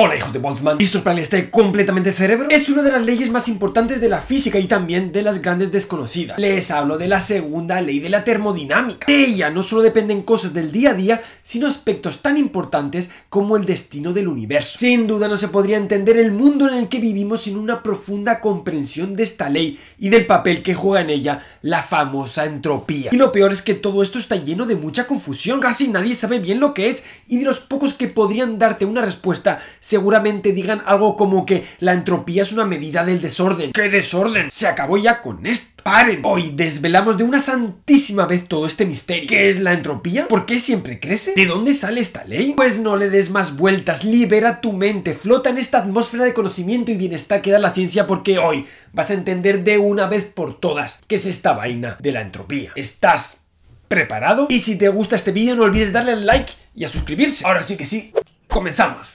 Hola hijos de Boltzmann, ¿listos para el esté completamente cerebro? Es una de las leyes más importantes de la física y también de las grandes desconocidas. Les hablo de la segunda ley de la termodinámica. De ella no solo dependen cosas del día a día, sino aspectos tan importantes como el destino del universo. Sin duda no se podría entender el mundo en el que vivimos sin una profunda comprensión de esta ley y del papel que juega en ella la famosa entropía. Y lo peor es que todo esto está lleno de mucha confusión, casi nadie sabe bien lo que es y de los pocos que podrían darte una respuesta seguramente digan algo como que la entropía es una medida del desorden. ¡Qué desorden! Se acabó ya con esto. ¡Paren! Hoy desvelamos de una santísima vez todo este misterio. ¿Qué es la entropía? ¿Por qué siempre crece? ¿De dónde sale esta ley? Pues no le des más vueltas, libera tu mente, flota en esta atmósfera de conocimiento y bienestar que da la ciencia porque hoy vas a entender de una vez por todas qué es esta vaina de la entropía. Estás preparado. Y si te gusta este vídeo no olvides darle al like y a suscribirse. Ahora sí que sí, comenzamos.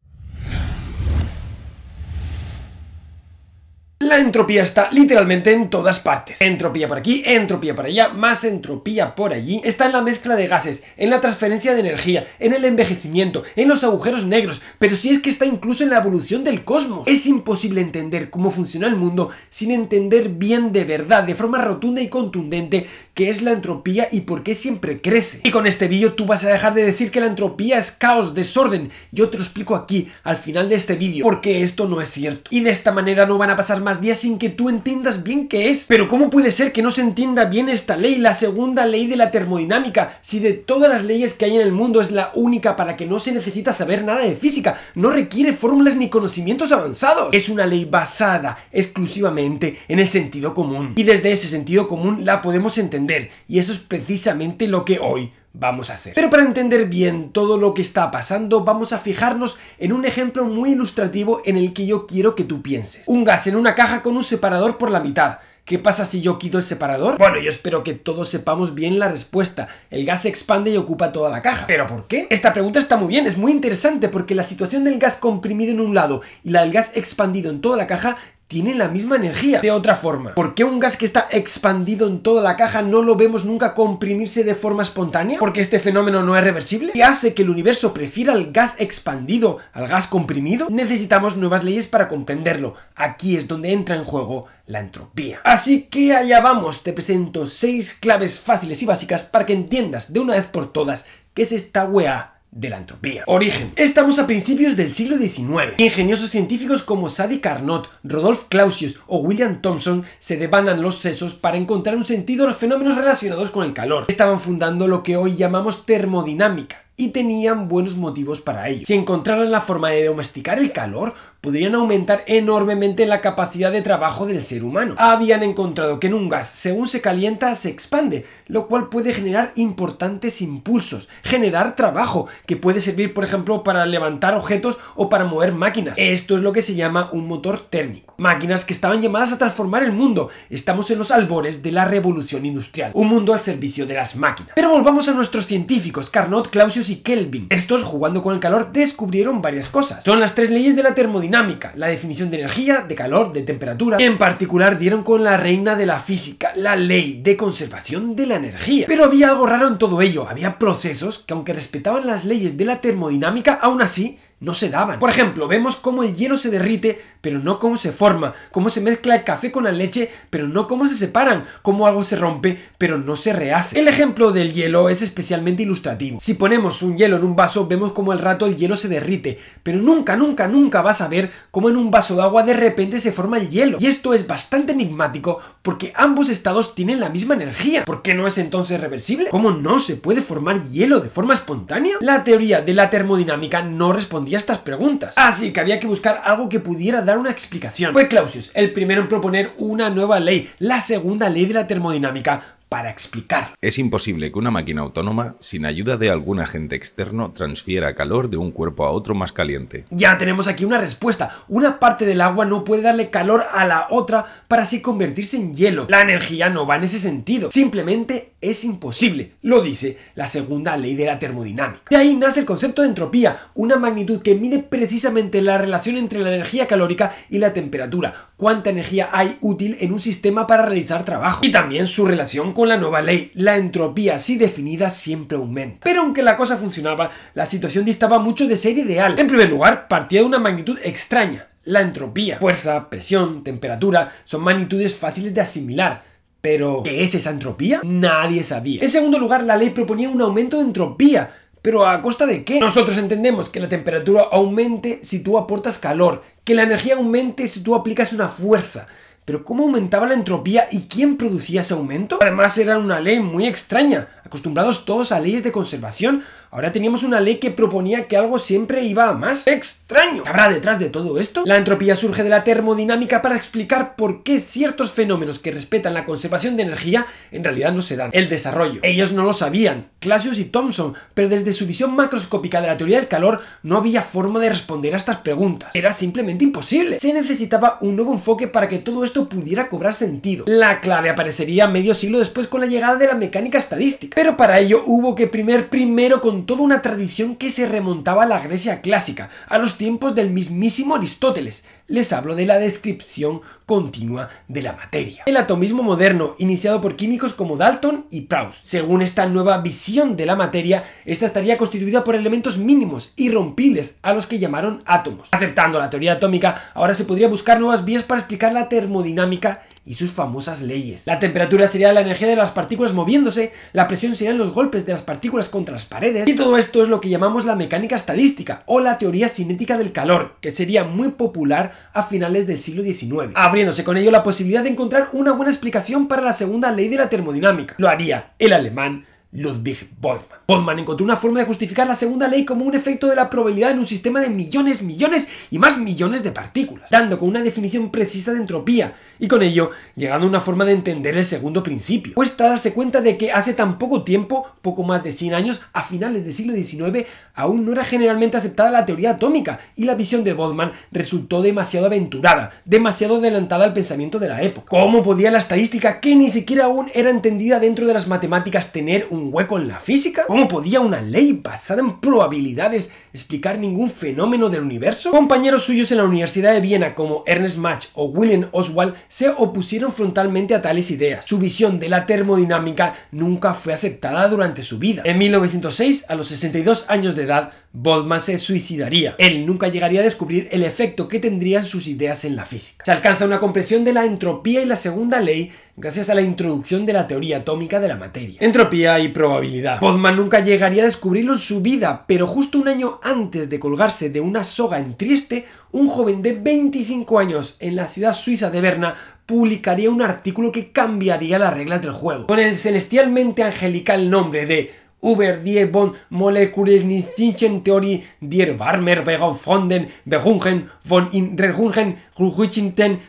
La entropía está literalmente en todas partes. Entropía por aquí, entropía por allá, más entropía por allí. Está en la mezcla de gases, en la transferencia de energía, en el envejecimiento, en los agujeros negros, pero sí es que está incluso en la evolución del cosmos. Es imposible entender cómo funciona el mundo sin entender bien de verdad, de forma rotunda y contundente, qué es la entropía y por qué siempre crece. Y con este vídeo tú vas a dejar de decir que la entropía es caos, desorden. Yo te lo explico aquí, al final de este vídeo, porque esto no es cierto. Y de esta manera no van a pasar más días sin que tú entiendas bien qué es. Pero ¿cómo puede ser que no se entienda bien esta ley, la segunda ley de la termodinámica, si de todas las leyes que hay en el mundo es la única para que no se necesita saber nada de física, no requiere fórmulas ni conocimientos avanzados? Es una ley basada exclusivamente en el sentido común. Y desde ese sentido común la podemos entender y eso es precisamente lo que hoy vamos a hacer. Pero para entender bien todo lo que está pasando, vamos a fijarnos en un ejemplo muy ilustrativo en el que yo quiero que tú pienses. Un gas en una caja con un separador por la mitad. ¿Qué pasa si yo quito el separador? Bueno, yo espero que todos sepamos bien la respuesta. El gas se expande y ocupa toda la caja. ¿Pero por qué? Esta pregunta está muy bien, es muy interesante porque la situación del gas comprimido en un lado y la del gas expandido en toda la caja tiene la misma energía de otra forma. ¿Por qué un gas que está expandido en toda la caja no lo vemos nunca comprimirse de forma espontánea? ¿Por qué este fenómeno no es reversible? ¿Qué hace que el universo prefiera el gas expandido al gas comprimido? Necesitamos nuevas leyes para comprenderlo. Aquí es donde entra en juego la entropía. Así que allá vamos, te presento seis claves fáciles y básicas para que entiendas de una vez por todas qué es esta weá de la entropía. Origen. Estamos a principios del siglo XIX. Ingeniosos científicos como Sadi Carnot, Rodolphe Clausius o William Thomson se devanan los sesos para encontrar un sentido a los fenómenos relacionados con el calor. Estaban fundando lo que hoy llamamos termodinámica y tenían buenos motivos para ello. Si encontraran la forma de domesticar el calor, podrían aumentar enormemente la capacidad de trabajo del ser humano. Habían encontrado que en un gas, según se calienta, se expande, lo cual puede generar importantes impulsos, generar trabajo, que puede servir, por ejemplo, para levantar objetos o para mover máquinas. Esto es lo que se llama un motor térmico. Máquinas que estaban llamadas a transformar el mundo. Estamos en los albores de la revolución industrial, un mundo al servicio de las máquinas. Pero volvamos a nuestros científicos, Carnot, Clausius y Kelvin. Estos, jugando con el calor, descubrieron varias cosas. Son las tres leyes de la termodinámica la definición de energía, de calor, de temperatura. En particular dieron con la reina de la física, la ley de conservación de la energía. Pero había algo raro en todo ello, había procesos que aunque respetaban las leyes de la termodinámica, aún así no se daban. Por ejemplo, vemos cómo el hielo se derrite, pero no cómo se forma, cómo se mezcla el café con la leche, pero no cómo se separan, cómo algo se rompe, pero no se rehace. El ejemplo del hielo es especialmente ilustrativo. Si ponemos un hielo en un vaso, vemos cómo al rato el hielo se derrite, pero nunca, nunca, nunca vas a ver cómo en un vaso de agua de repente se forma el hielo. Y esto es bastante enigmático porque ambos estados tienen la misma energía. ¿Por qué no es entonces reversible? ¿Cómo no se puede formar hielo de forma espontánea? La teoría de la termodinámica no respondía estas preguntas. Así ah, que había que buscar algo que pudiera dar una explicación. Fue pues, Clausius, el primero en proponer una nueva ley, la segunda ley de la termodinámica, para explicar. Es imposible que una máquina autónoma, sin ayuda de algún agente externo, transfiera calor de un cuerpo a otro más caliente. Ya tenemos aquí una respuesta. Una parte del agua no puede darle calor a la otra para así convertirse en hielo. La energía no va en ese sentido. Simplemente es imposible. Lo dice la segunda ley de la termodinámica. De ahí nace el concepto de entropía, una magnitud que mide precisamente la relación entre la energía calórica y la temperatura, cuánta energía hay útil en un sistema para realizar trabajo, y también su relación con con la nueva ley, la entropía así definida siempre aumenta. Pero aunque la cosa funcionaba, la situación distaba mucho de ser ideal. En primer lugar, partía de una magnitud extraña, la entropía. Fuerza, presión, temperatura son magnitudes fáciles de asimilar, pero, ¿qué es esa entropía? Nadie sabía. En segundo lugar, la ley proponía un aumento de entropía. ¿Pero a costa de qué? Nosotros entendemos que la temperatura aumente si tú aportas calor, que la energía aumente si tú aplicas una fuerza, pero ¿cómo aumentaba la entropía y quién producía ese aumento? Además era una ley muy extraña. Acostumbrados todos a leyes de conservación, ahora teníamos una ley que proponía que algo siempre iba a más. ¿Qué habrá detrás de todo esto? La entropía surge de la termodinámica para explicar por qué ciertos fenómenos que respetan la conservación de energía en realidad no se dan. El desarrollo. Ellos no lo sabían, Clausius y Thomson, pero desde su visión macroscópica de la teoría del calor no había forma de responder a estas preguntas. Era simplemente imposible. Se necesitaba un nuevo enfoque para que todo esto pudiera cobrar sentido. La clave aparecería medio siglo después con la llegada de la mecánica estadística. Pero para ello hubo que primer primero con toda una tradición que se remontaba a la Grecia clásica, a los tiempos del mismísimo Aristóteles. Les hablo de la descripción continua de la materia. El atomismo moderno, iniciado por químicos como Dalton y Proust. Según esta nueva visión de la materia, esta estaría constituida por elementos mínimos, irrompibles, a los que llamaron átomos. Aceptando la teoría atómica, ahora se podría buscar nuevas vías para explicar la termodinámica y sus famosas leyes. La temperatura sería la energía de las partículas moviéndose, la presión serían los golpes de las partículas contra las paredes, y todo esto es lo que llamamos la mecánica estadística o la teoría cinética del calor, que sería muy popular a finales del siglo XIX, abriéndose con ello la posibilidad de encontrar una buena explicación para la segunda ley de la termodinámica. Lo haría el alemán Ludwig Boltzmann. Boltzmann encontró una forma de justificar la segunda ley como un efecto de la probabilidad en un sistema de millones, millones y más millones de partículas, dando con una definición precisa de entropía y con ello llegando a una forma de entender el segundo principio. Cuesta darse cuenta de que hace tan poco tiempo, poco más de 100 años, a finales del siglo XIX, aún no era generalmente aceptada la teoría atómica y la visión de Boltzmann resultó demasiado aventurada, demasiado adelantada al pensamiento de la época. ¿Cómo podía la estadística, que ni siquiera aún era entendida dentro de las matemáticas, tener un hueco en la física? ¿Cómo podía una ley basada en probabilidades explicar ningún fenómeno del universo? Compañeros suyos en la Universidad de Viena como Ernest Mach o William Oswald se opusieron frontalmente a tales ideas. Su visión de la termodinámica nunca fue aceptada durante su vida. En 1906, a los 62 años de edad, Bodman se suicidaría. Él nunca llegaría a descubrir el efecto que tendrían sus ideas en la física. Se alcanza una comprensión de la entropía y la segunda ley gracias a la introducción de la teoría atómica de la materia. Entropía y probabilidad. Bodman nunca llegaría a descubrirlo en su vida, pero justo un año antes de colgarse de una soga en Trieste, un joven de 25 años en la ciudad suiza de Berna publicaría un artículo que cambiaría las reglas del juego. Con el celestialmente angelical nombre de über die von molekulistischen Theorie warmer Warmerbegefunden, berungen von in Rejungen,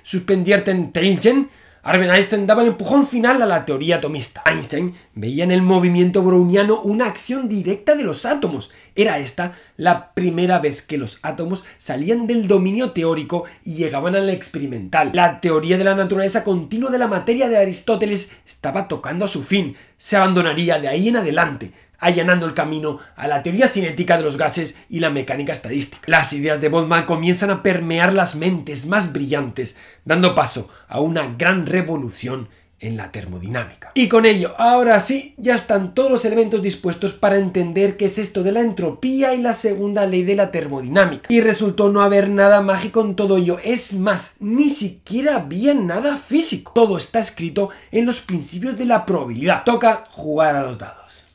suspendierten Teilchen, Arben Einstein daba el empujón final a la teoría atomista. Einstein veía en el movimiento browniano una acción directa de los átomos. Era esta la primera vez que los átomos salían del dominio teórico y llegaban al experimental. La teoría de la naturaleza continua de la materia de Aristóteles estaba tocando a su fin. Se abandonaría de ahí en adelante allanando el camino a la teoría cinética de los gases y la mecánica estadística. Las ideas de Boltzmann comienzan a permear las mentes más brillantes, dando paso a una gran revolución en la termodinámica. Y con ello, ahora sí, ya están todos los elementos dispuestos para entender qué es esto de la entropía y la segunda ley de la termodinámica. Y resultó no haber nada mágico en todo ello, es más, ni siquiera había nada físico. Todo está escrito en los principios de la probabilidad. Toca jugar a los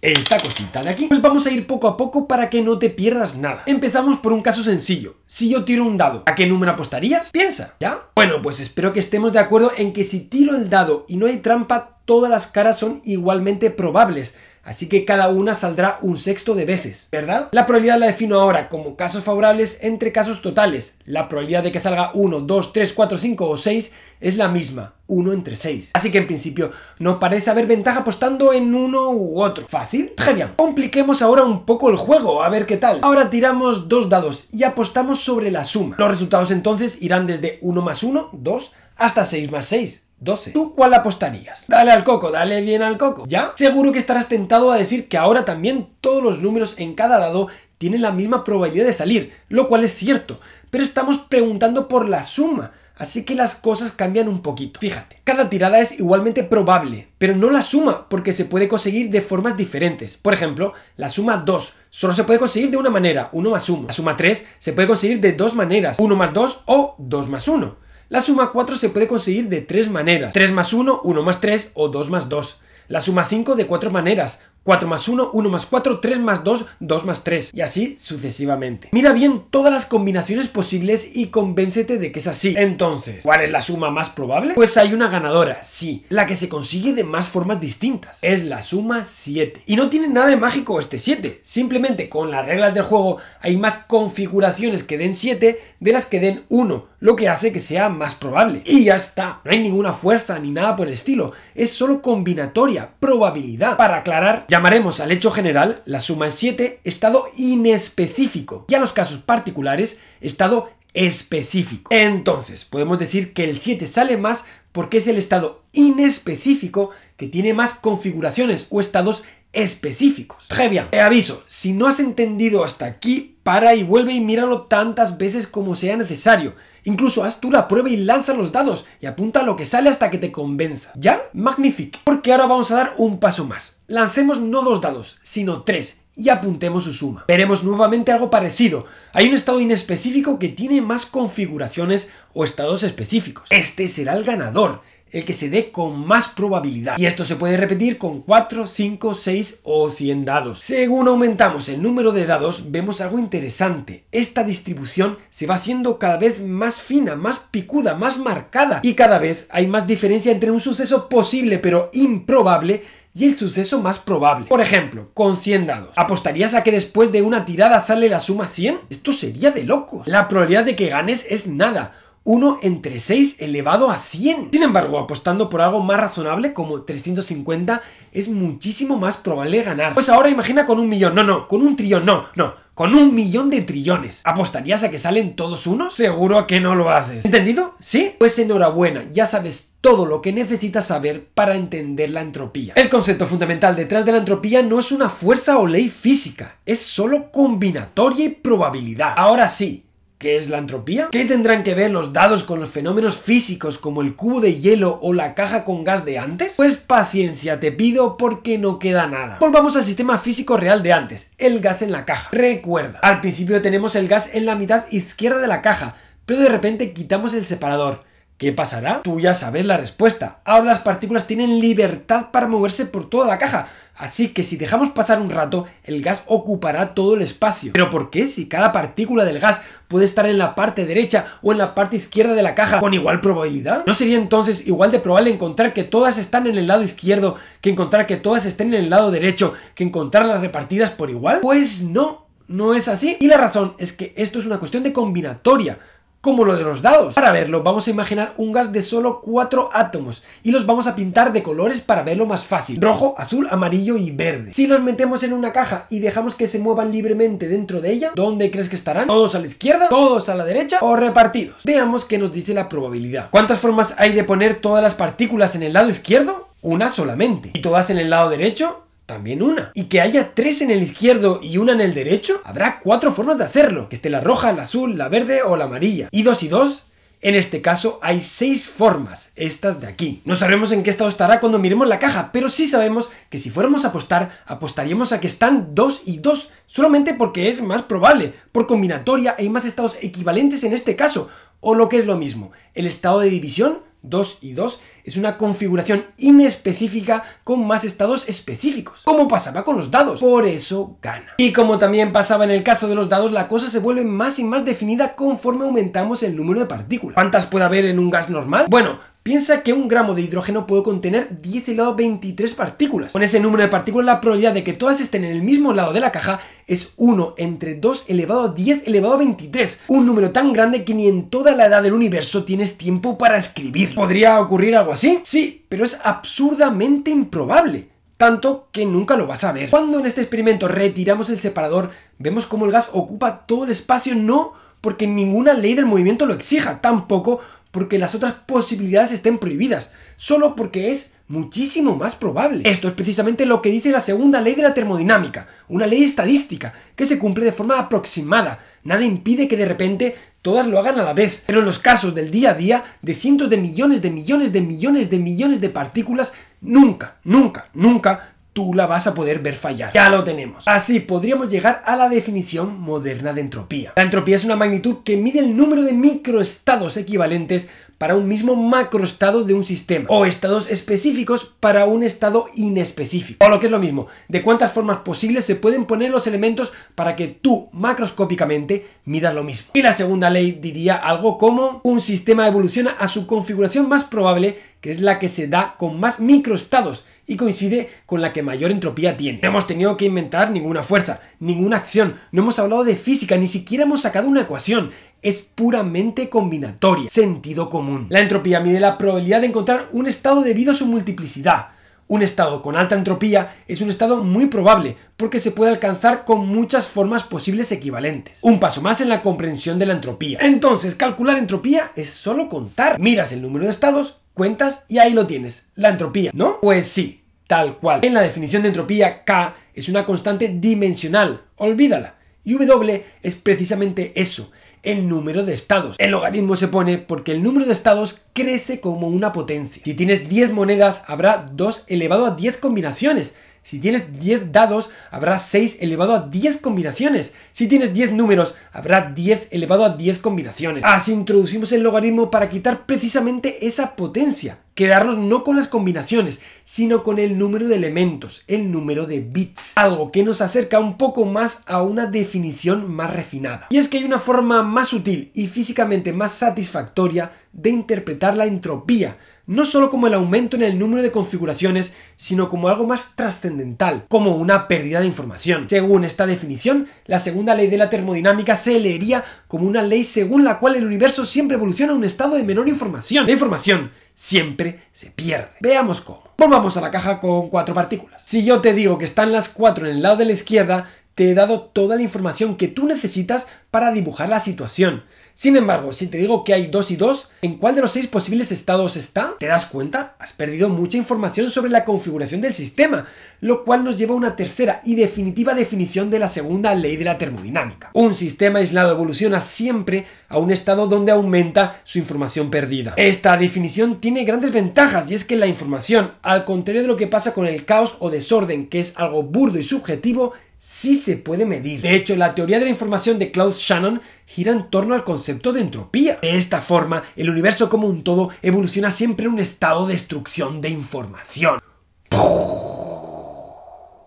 esta cosita de aquí. Pues vamos a ir poco a poco para que no te pierdas nada. Empezamos por un caso sencillo. Si yo tiro un dado, ¿a qué número apostarías? Piensa, ¿ya? Bueno, pues espero que estemos de acuerdo en que si tiro el dado y no hay trampa, todas las caras son igualmente probables. Así que cada una saldrá un sexto de veces, ¿verdad? La probabilidad la defino ahora como casos favorables entre casos totales. La probabilidad de que salga 1, 2, 3, 4, 5 o 6 es la misma, 1 entre 6. Así que en principio no parece haber ventaja apostando en uno u otro. ¿Fácil? ¡Genial! Compliquemos ahora un poco el juego, a ver qué tal. Ahora tiramos dos dados y apostamos sobre la suma. Los resultados entonces irán desde 1 más 1, 2, hasta 6 más 6. 12. ¿Tú cuál apostarías? Dale al coco, dale bien al coco. ¿Ya? Seguro que estarás tentado a decir que ahora también todos los números en cada dado tienen la misma probabilidad de salir, lo cual es cierto, pero estamos preguntando por la suma, así que las cosas cambian un poquito. Fíjate, cada tirada es igualmente probable, pero no la suma, porque se puede conseguir de formas diferentes. Por ejemplo, la suma 2 solo se puede conseguir de una manera, 1 más 1. La suma 3 se puede conseguir de dos maneras, 1 más 2 o 2 más 1. La suma 4 se puede conseguir de 3 maneras. 3 más 1, 1 más 3 o 2 más 2. La suma 5 de 4 maneras, 4 más 1, 1 más 4, 3 más 2, 2 más 3 y así sucesivamente. Mira bien todas las combinaciones posibles y convéncete de que es así. Entonces, ¿cuál es la suma más probable? Pues hay una ganadora, sí, la que se consigue de más formas distintas. Es la suma 7. Y no tiene nada de mágico este 7, simplemente con las reglas del juego hay más configuraciones que den 7 de las que den 1, lo que hace que sea más probable. Y ya está, no hay ninguna fuerza ni nada por el estilo, es solo combinatoria, probabilidad. Para aclarar, ya Llamaremos al hecho general, la suma en 7, estado inespecífico y a los casos particulares, estado específico. Entonces, podemos decir que el 7 sale más porque es el estado inespecífico que tiene más configuraciones o estados específicos. Très Te aviso, si no has entendido hasta aquí, para y vuelve y míralo tantas veces como sea necesario. Incluso haz tú la prueba y lanza los dados y apunta lo que sale hasta que te convenza. ¿Ya? Magnífico. Porque ahora vamos a dar un paso más. Lancemos no dos dados, sino tres y apuntemos su suma. Veremos nuevamente algo parecido. Hay un estado inespecífico que tiene más configuraciones o estados específicos. Este será el ganador el que se dé con más probabilidad. Y esto se puede repetir con 4, 5, 6 o 100 dados. Según aumentamos el número de dados, vemos algo interesante. Esta distribución se va haciendo cada vez más fina, más picuda, más marcada. Y cada vez hay más diferencia entre un suceso posible pero improbable y el suceso más probable. Por ejemplo, con 100 dados. ¿Apostarías a que después de una tirada sale la suma 100? Esto sería de locos. La probabilidad de que ganes es nada 1 entre 6 elevado a 100. Sin embargo, apostando por algo más razonable como 350 es muchísimo más probable ganar. Pues ahora imagina con un millón, no, no, con un trillón, no, no, con un millón de trillones. ¿Apostarías a que salen todos unos? Seguro que no lo haces. ¿Entendido? ¿Sí? Pues enhorabuena, ya sabes todo lo que necesitas saber para entender la entropía. El concepto fundamental detrás de la entropía no es una fuerza o ley física, es solo combinatoria y probabilidad. Ahora sí, ¿Qué es la entropía? ¿Qué tendrán que ver los dados con los fenómenos físicos como el cubo de hielo o la caja con gas de antes? Pues paciencia te pido porque no queda nada. Volvamos al sistema físico real de antes, el gas en la caja. Recuerda, al principio tenemos el gas en la mitad izquierda de la caja, pero de repente quitamos el separador. ¿Qué pasará? Tú ya sabes la respuesta. Ahora las partículas tienen libertad para moverse por toda la caja, Así que si dejamos pasar un rato, el gas ocupará todo el espacio. ¿Pero por qué? Si cada partícula del gas puede estar en la parte derecha o en la parte izquierda de la caja con igual probabilidad. ¿No sería entonces igual de probable encontrar que todas están en el lado izquierdo que encontrar que todas estén en el lado derecho que encontrarlas repartidas por igual? Pues no, no es así. Y la razón es que esto es una cuestión de combinatoria como lo de los dados. Para verlo vamos a imaginar un gas de solo cuatro átomos y los vamos a pintar de colores para verlo más fácil. Rojo, azul, amarillo y verde. Si los metemos en una caja y dejamos que se muevan libremente dentro de ella, ¿dónde crees que estarán? ¿Todos a la izquierda? ¿Todos a la derecha? ¿O repartidos? Veamos qué nos dice la probabilidad. ¿Cuántas formas hay de poner todas las partículas en el lado izquierdo? Una solamente. ¿Y todas en el lado derecho? también una. Y que haya tres en el izquierdo y una en el derecho, habrá cuatro formas de hacerlo, que esté la roja, la azul, la verde o la amarilla. Y dos y dos en este caso hay seis formas, estas de aquí. No sabemos en qué estado estará cuando miremos la caja, pero sí sabemos que si fuéramos a apostar, apostaríamos a que están dos y dos, solamente porque es más probable. Por combinatoria hay más estados equivalentes en este caso, o lo que es lo mismo, el estado de división 2 y 2 es una configuración inespecífica con más estados específicos, como pasaba con los dados. Por eso gana. Y como también pasaba en el caso de los dados, la cosa se vuelve más y más definida conforme aumentamos el número de partículas. ¿Cuántas puede haber en un gas normal? Bueno, Piensa que un gramo de hidrógeno puede contener 10 elevado a 23 partículas. Con ese número de partículas, la probabilidad de que todas estén en el mismo lado de la caja es 1 entre 2 elevado a 10 elevado a 23. Un número tan grande que ni en toda la edad del universo tienes tiempo para escribir. ¿Podría ocurrir algo así? Sí, pero es absurdamente improbable tanto que nunca lo vas a ver. Cuando en este experimento retiramos el separador, vemos cómo el gas ocupa todo el espacio, no porque ninguna ley del movimiento lo exija, tampoco porque las otras posibilidades estén prohibidas, solo porque es muchísimo más probable. Esto es precisamente lo que dice la segunda ley de la termodinámica, una ley estadística, que se cumple de forma aproximada. Nada impide que de repente todas lo hagan a la vez. Pero en los casos del día a día, de cientos de millones de millones de millones de millones de partículas, nunca, nunca, nunca tú la vas a poder ver fallar. Ya lo tenemos. Así podríamos llegar a la definición moderna de entropía. La entropía es una magnitud que mide el número de microestados equivalentes para un mismo macroestado de un sistema o estados específicos para un estado inespecífico. O lo que es lo mismo, de cuántas formas posibles se pueden poner los elementos para que tú macroscópicamente midas lo mismo. Y la segunda ley diría algo como un sistema evoluciona a su configuración más probable, que es la que se da con más microestados y coincide con la que mayor entropía tiene. No hemos tenido que inventar ninguna fuerza, ninguna acción, no hemos hablado de física, ni siquiera hemos sacado una ecuación. Es puramente combinatoria, sentido común. La entropía mide la probabilidad de encontrar un estado debido a su multiplicidad. Un estado con alta entropía es un estado muy probable porque se puede alcanzar con muchas formas posibles equivalentes. Un paso más en la comprensión de la entropía. Entonces, calcular entropía es solo contar. Miras el número de estados, cuentas y ahí lo tienes, la entropía, ¿no? Pues sí, tal cual. En la definición de entropía, K es una constante dimensional, olvídala. Y W es precisamente eso, el número de estados. El logaritmo se pone porque el número de estados crece como una potencia. Si tienes 10 monedas, habrá 2 elevado a 10 combinaciones. Si tienes 10 dados, habrá 6 elevado a 10 combinaciones. Si tienes 10 números, habrá 10 elevado a 10 combinaciones. Así introducimos el logaritmo para quitar precisamente esa potencia. Quedarnos no con las combinaciones, sino con el número de elementos, el número de bits. Algo que nos acerca un poco más a una definición más refinada. Y es que hay una forma más sutil y físicamente más satisfactoria de interpretar la entropía no solo como el aumento en el número de configuraciones, sino como algo más trascendental, como una pérdida de información. Según esta definición, la segunda ley de la termodinámica se leería como una ley según la cual el universo siempre evoluciona a un estado de menor información. La información siempre se pierde. Veamos cómo. Volvamos a la caja con cuatro partículas. Si yo te digo que están las cuatro en el lado de la izquierda, te he dado toda la información que tú necesitas para dibujar la situación. Sin embargo, si te digo que hay dos y dos, ¿en cuál de los seis posibles estados está? ¿Te das cuenta? Has perdido mucha información sobre la configuración del sistema, lo cual nos lleva a una tercera y definitiva definición de la segunda ley de la termodinámica. Un sistema aislado evoluciona siempre a un estado donde aumenta su información perdida. Esta definición tiene grandes ventajas y es que la información, al contrario de lo que pasa con el caos o desorden, que es algo burdo y subjetivo, sí se puede medir. De hecho, la teoría de la información de Klaus Shannon gira en torno al concepto de entropía. De esta forma, el universo como un todo evoluciona siempre en un estado de destrucción de información.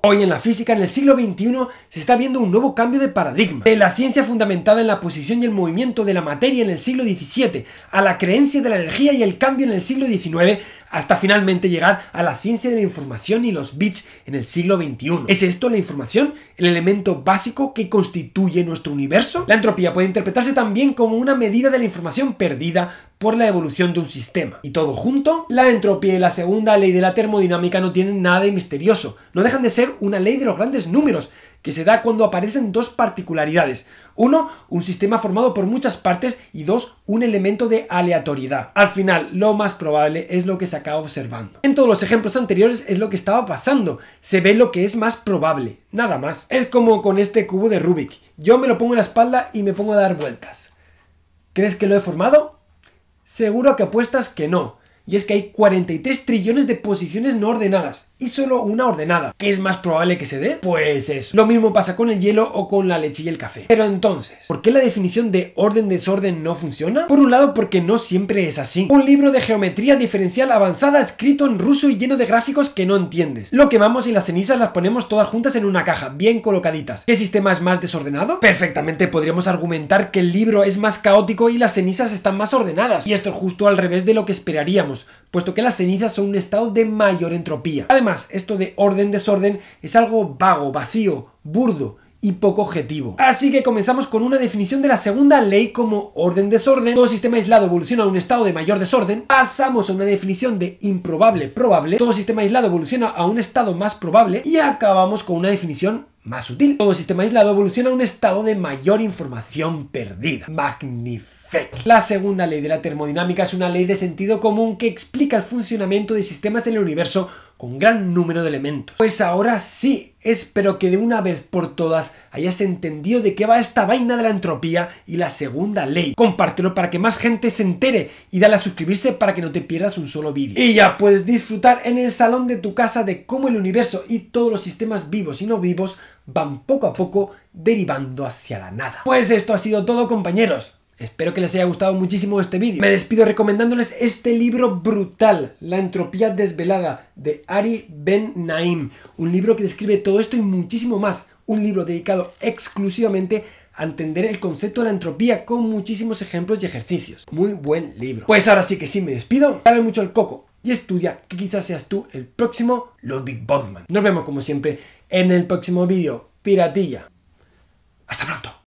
Hoy en la física, en el siglo XXI, se está viendo un nuevo cambio de paradigma. De la ciencia fundamentada en la posición y el movimiento de la materia en el siglo XVII, a la creencia de la energía y el cambio en el siglo XIX, hasta finalmente llegar a la ciencia de la información y los bits en el siglo XXI. ¿Es esto la información? ¿El elemento básico que constituye nuestro universo? La entropía puede interpretarse también como una medida de la información perdida por la evolución de un sistema. Y todo junto, la entropía y la segunda ley de la termodinámica no tienen nada de misterioso, no dejan de ser una ley de los grandes números, que se da cuando aparecen dos particularidades. Uno, un sistema formado por muchas partes y dos, un elemento de aleatoriedad. Al final, lo más probable es lo que se acaba observando. En todos los ejemplos anteriores es lo que estaba pasando. Se ve lo que es más probable, nada más. Es como con este cubo de Rubik. Yo me lo pongo en la espalda y me pongo a dar vueltas. ¿Crees que lo he formado? Seguro que apuestas que no. Y es que hay 43 trillones de posiciones no ordenadas y solo una ordenada. ¿Qué es más probable que se dé? Pues eso. Lo mismo pasa con el hielo o con la leche y el café. Pero entonces, ¿por qué la definición de orden-desorden no funciona? Por un lado, porque no siempre es así. Un libro de geometría diferencial avanzada escrito en ruso y lleno de gráficos que no entiendes. Lo quemamos y las cenizas las ponemos todas juntas en una caja, bien colocaditas. ¿Qué sistema es más desordenado? Perfectamente podríamos argumentar que el libro es más caótico y las cenizas están más ordenadas. Y esto es justo al revés de lo que esperaríamos, puesto que las cenizas son un estado de mayor entropía. Además, esto de orden-desorden es algo vago, vacío, burdo y poco objetivo. Así que comenzamos con una definición de la segunda ley como orden-desorden. Todo sistema aislado evoluciona a un estado de mayor desorden. Pasamos a una definición de improbable-probable. Todo sistema aislado evoluciona a un estado más probable. Y acabamos con una definición más útil. Todo sistema aislado evoluciona a un estado de mayor información perdida. Magnífico. La segunda ley de la termodinámica es una ley de sentido común que explica el funcionamiento de sistemas en el universo con gran número de elementos. Pues ahora sí, espero que de una vez por todas hayas entendido de qué va esta vaina de la entropía y la segunda ley. Compártelo para que más gente se entere y dale a suscribirse para que no te pierdas un solo vídeo. Y ya puedes disfrutar en el salón de tu casa de cómo el universo y todos los sistemas vivos y no vivos van poco a poco derivando hacia la nada. Pues esto ha sido todo compañeros. Espero que les haya gustado muchísimo este vídeo. Me despido recomendándoles este libro brutal, La entropía desvelada, de Ari Ben Naim. Un libro que describe todo esto y muchísimo más. Un libro dedicado exclusivamente a entender el concepto de la entropía con muchísimos ejemplos y ejercicios. Muy buen libro. Pues ahora sí que sí me despido. Dale mucho el coco y estudia que quizás seas tú el próximo Ludwig Bodman. Nos vemos como siempre en el próximo vídeo. Piratilla. Hasta pronto.